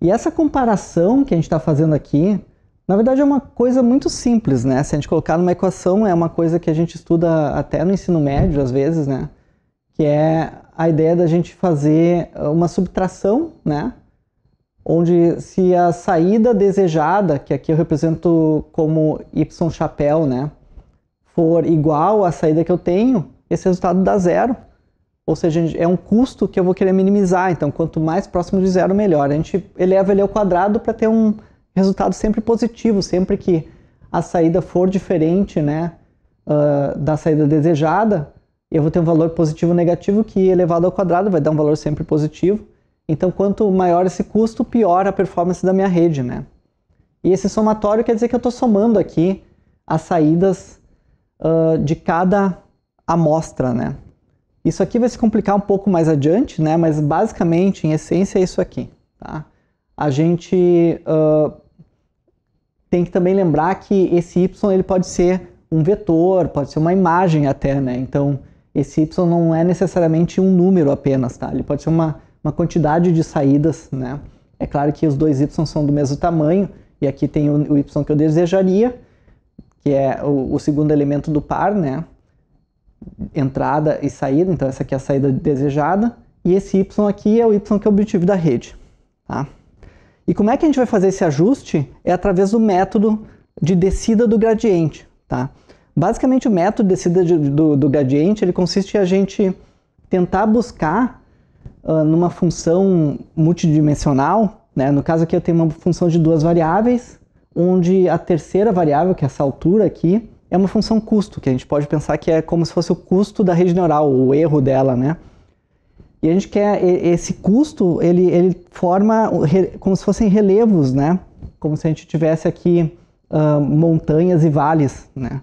E essa comparação que a gente está fazendo aqui, na verdade é uma coisa muito simples, né? Se a gente colocar numa equação, é uma coisa que a gente estuda até no ensino médio, às vezes, né? Que é a ideia da gente fazer uma subtração, né? Onde se a saída desejada, que aqui eu represento como y chapéu, né? For igual à saída que eu tenho, esse resultado dá zero, ou seja, é um custo que eu vou querer minimizar, então quanto mais próximo de zero, melhor. A gente eleva ele ao quadrado para ter um resultado sempre positivo, sempre que a saída for diferente né, uh, da saída desejada, eu vou ter um valor positivo negativo que elevado ao quadrado vai dar um valor sempre positivo. Então, quanto maior esse custo, pior a performance da minha rede, né? E esse somatório quer dizer que eu estou somando aqui as saídas uh, de cada amostra, né? Isso aqui vai se complicar um pouco mais adiante, né? Mas basicamente, em essência, é isso aqui, tá? A gente uh, tem que também lembrar que esse y ele pode ser um vetor, pode ser uma imagem até, né? Então, esse y não é necessariamente um número apenas, tá? Ele pode ser uma, uma quantidade de saídas, né? É claro que os dois y são do mesmo tamanho, e aqui tem o, o y que eu desejaria, que é o, o segundo elemento do par, né? entrada e saída, então essa aqui é a saída desejada, e esse y aqui é o y que é o objetivo da rede. Tá? E como é que a gente vai fazer esse ajuste? É através do método de descida do gradiente. Tá? Basicamente o método de descida de, do, do, gradiente ele consiste em a gente tentar buscar uh, numa função multidimensional, né? no caso aqui eu tenho uma função de duas variáveis, onde a terceira variável, que é essa altura aqui, é uma função custo, que a gente pode pensar que é como se fosse o custo da rede neural, o erro dela, né? E a gente quer esse custo, ele, ele forma como se fossem relevos, né? Como se a gente tivesse aqui uh, montanhas e vales, né?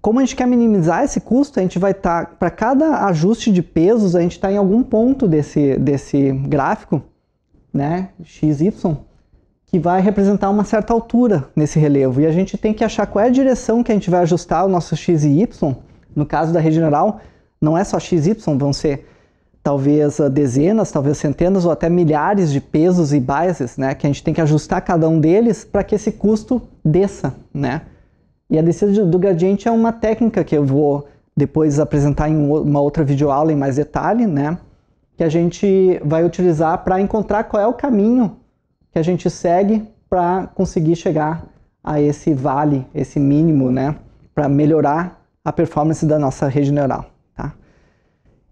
Como a gente quer minimizar esse custo, a gente vai estar tá, para cada ajuste de pesos, a gente está em algum ponto desse desse gráfico, né? X, Y que vai representar uma certa altura nesse relevo. E a gente tem que achar qual é a direção que a gente vai ajustar o nosso x e y. No caso da rede neural, não é só x e y, vão ser talvez ah, dezenas, talvez centenas ou até milhares de pesos e biases, né, que a gente tem que ajustar cada um deles para que esse custo desça, né? E a descida do gradiente é uma técnica que eu vou depois apresentar em uma outra videoaula em mais detalhe, né? Que a gente vai utilizar para encontrar qual é o caminho que a gente segue para conseguir chegar a esse vale, esse mínimo, né, para melhorar a performance da nossa rede neural. Tá?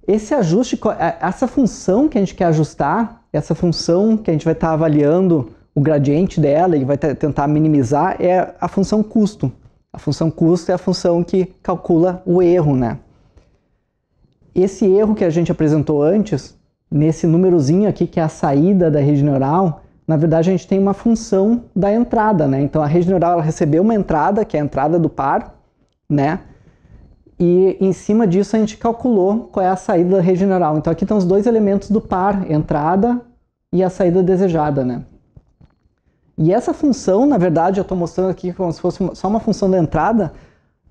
Esse ajuste, é, essa função que a gente quer ajustar, essa função que a gente vai estar tá avaliando o gradiente dela e vai tentar minimizar, é a função custo. A função custo é a função que calcula o erro, né? Esse erro que a gente apresentou antes, nesse númerozinho aqui que é a saída da rede neural, na verdade a gente tem uma função da entrada, né? Então a rede neural ela recebeu uma entrada, que é a entrada do par, né? E em cima disso a gente calculou qual é a saída da rede neural. Então aqui estão os dois elementos do par, entrada e a saída desejada, né? E essa função, na verdade, eu estou mostrando aqui como se fosse só uma função da entrada,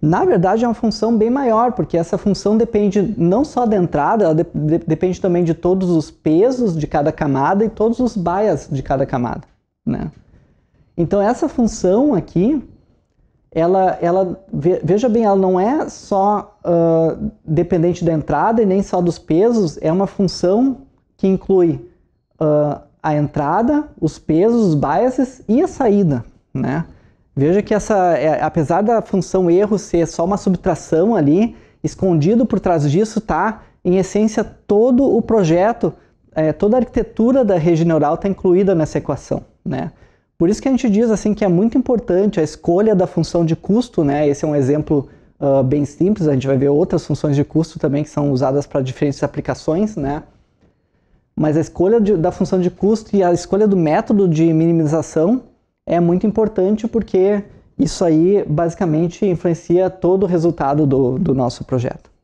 na verdade, é uma função bem maior, porque essa função depende não só da entrada, ela de de depende também de todos os pesos de cada camada e todos os bias de cada camada. Né? Então, essa função aqui, ela, ela veja bem, ela não é só uh, dependente da entrada e nem só dos pesos, é uma função que inclui uh, a entrada, os pesos, os biases e a saída. Né? Veja que essa, é, apesar da função erro ser só uma subtração ali, escondido por trás disso está, em essência, todo o projeto, é, toda a arquitetura da rede neural está incluída nessa equação, né? Por isso que a gente diz assim que é muito importante a escolha da função de custo, né? Esse é um exemplo uh, bem simples. A gente vai ver outras funções de custo também que são usadas para diferentes aplicações, né? Mas a escolha de, da função de custo e a escolha do método de minimização é muito importante porque isso aí basicamente influencia todo o resultado do, do nosso projeto.